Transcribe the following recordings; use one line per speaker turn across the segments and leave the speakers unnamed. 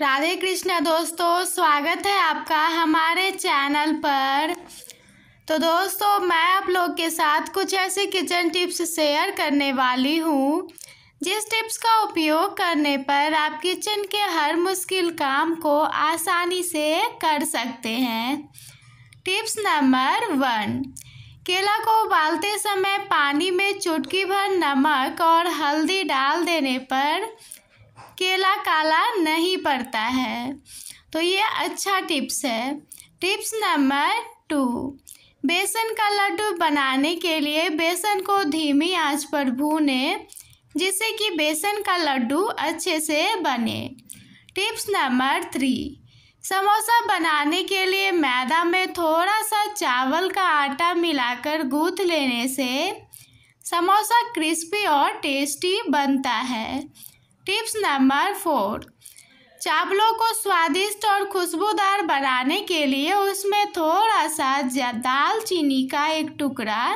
राधे कृष्णा दोस्तों स्वागत है आपका हमारे चैनल पर तो दोस्तों मैं आप लोग के साथ कुछ ऐसे किचन टिप्स शेयर करने वाली हूँ जिस टिप्स का उपयोग करने पर आप किचन के हर मुश्किल काम को आसानी से कर सकते हैं टिप्स नंबर वन केला को उबालते समय पानी में चुटकी भर नमक और हल्दी डाल देने पर केला काला नहीं पड़ता है तो ये अच्छा टिप्स है टिप्स नंबर टू बेसन का लड्डू बनाने के लिए बेसन को धीमी आंच पर भूने जिससे कि बेसन का लड्डू अच्छे से बने टिप्स नंबर थ्री समोसा बनाने के लिए मैदा में थोड़ा सा चावल का आटा मिलाकर गूंथ लेने से समोसा क्रिस्पी और टेस्टी बनता है टिप्स नंबर फोर चावलों को स्वादिष्ट और खुशबूदार बनाने के लिए उसमें थोड़ा सा दालचीनी का एक टुकड़ा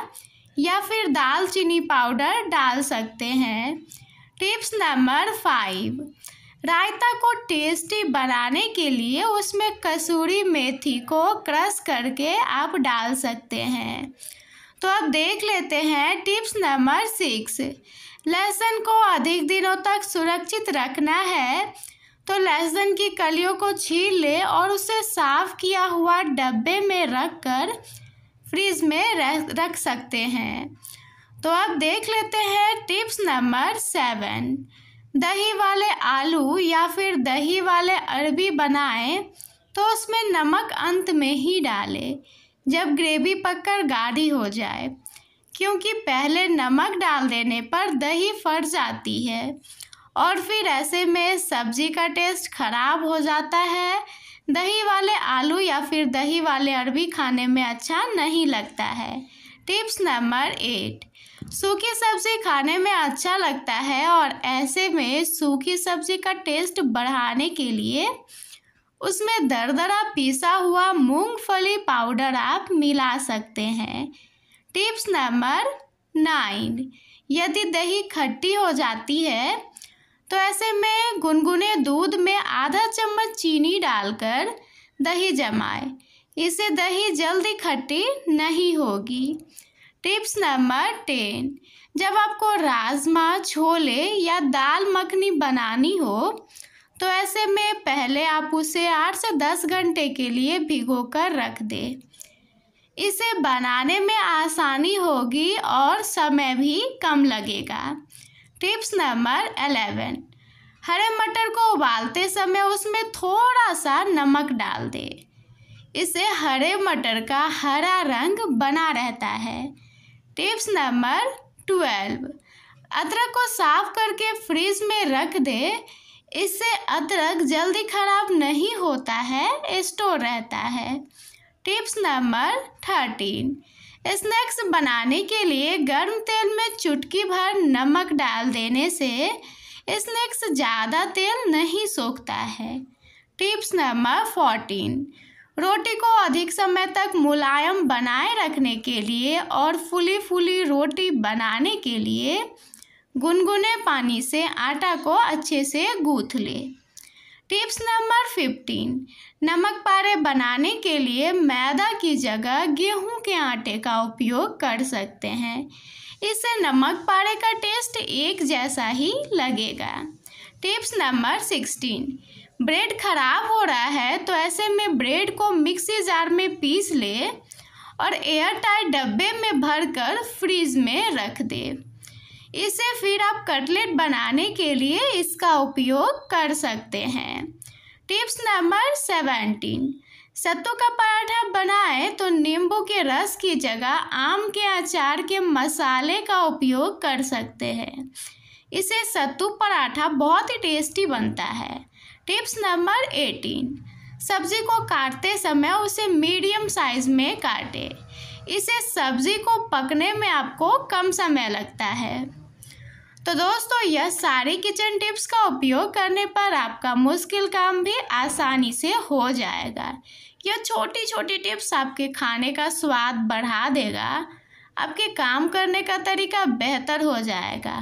या फिर दालचीनी पाउडर डाल सकते हैं टिप्स नंबर फाइव रायता को टेस्टी बनाने के लिए उसमें कसूरी मेथी को क्रश करके आप डाल सकते हैं तो अब देख लेते हैं टिप्स नंबर सिक्स लहसुन को अधिक दिनों तक सुरक्षित रखना है तो लहसुन की कलियों को छील ले और उसे साफ किया हुआ डब्बे में रख कर फ्रिज में रख सकते हैं तो अब देख लेते हैं टिप्स नंबर सेवन दही वाले आलू या फिर दही वाले अरबी बनाएं तो उसमें नमक अंत में ही डालें जब ग्रेवी पककर गाढ़ी हो जाए क्योंकि पहले नमक डाल देने पर दही फट जाती है और फिर ऐसे में सब्जी का टेस्ट ख़राब हो जाता है दही वाले आलू या फिर दही वाले अरबी खाने में अच्छा नहीं लगता है टिप्स नंबर एट सूखी सब्जी खाने में अच्छा लगता है और ऐसे में सूखी सब्जी का टेस्ट बढ़ाने के लिए उसमें दरदरा पिसा हुआ मूंगफली पाउडर आप मिला सकते हैं टिप्स नंबर नाइन यदि दही खट्टी हो जाती है तो ऐसे में गुनगुने दूध में आधा चम्मच चीनी डालकर दही जमाएं इससे दही जल्दी खट्टी नहीं होगी टिप्स नंबर टेन जब आपको राजमा छोले या दाल मखनी बनानी हो तो ऐसे में पहले आप उसे आठ से दस घंटे के लिए भिगो कर रख दें इसे बनाने में आसानी होगी और समय भी कम लगेगा टिप्स नंबर एलेवन हरे मटर को उबालते समय उसमें थोड़ा सा नमक डाल दें इसे हरे मटर का हरा रंग बना रहता है टिप्स नंबर ट्वेल्व अदरक को साफ करके फ्रिज में रख दें इससे अदरक जल्दी खराब नहीं होता है स्टोर रहता है टिप्स नंबर थर्टीन स्नैक्स बनाने के लिए गर्म तेल में चुटकी भर नमक डाल देने से स्नैक्स ज़्यादा तेल नहीं सोखता है टिप्स नंबर फोर्टीन रोटी को अधिक समय तक मुलायम बनाए रखने के लिए और फुली फुली रोटी बनाने के लिए गुनगुने पानी से आटा को अच्छे से गूँथ लें टिप्स नंबर फिफ्टीन नमक पारे बनाने के लिए मैदा की जगह गेहूं के आटे का उपयोग कर सकते हैं इससे नमक पारे का टेस्ट एक जैसा ही लगेगा टिप्स नंबर सिक्सटीन ब्रेड खराब हो रहा है तो ऐसे में ब्रेड को मिक्सी जार में पीस ले और एयर टाइट डब्बे में भरकर फ्रीज में रख दे इसे फिर आप कटलेट बनाने के लिए इसका उपयोग कर सकते हैं टिप्स नंबर सेवेंटीन सत्तू का पराठा बनाएं तो नींबू के रस की जगह आम के अचार के मसाले का उपयोग कर सकते हैं इसे सत्तू पराठा बहुत ही टेस्टी बनता है टिप्स नंबर एटीन सब्जी को काटते समय उसे मीडियम साइज में काटें इसे सब्जी को पकने में आपको कम समय लगता है तो दोस्तों यह सारे किचन टिप्स का उपयोग करने पर आपका मुश्किल काम भी आसानी से हो जाएगा यह छोटी छोटी टिप्स आपके खाने का स्वाद बढ़ा देगा आपके काम करने का तरीका बेहतर हो जाएगा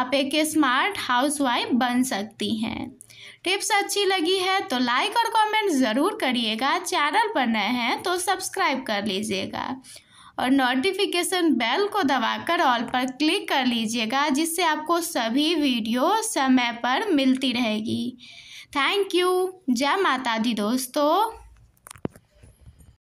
आप एक स्मार्ट हाउसवाइफ बन सकती हैं टिप्स अच्छी लगी है तो लाइक और कमेंट ज़रूर करिएगा चैनल पर नए हैं तो सब्सक्राइब कर लीजिएगा और नोटिफिकेशन बेल को दबाकर ऑल पर क्लिक कर लीजिएगा जिससे आपको सभी वीडियो समय पर मिलती रहेगी थैंक यू जय माता दी दोस्तों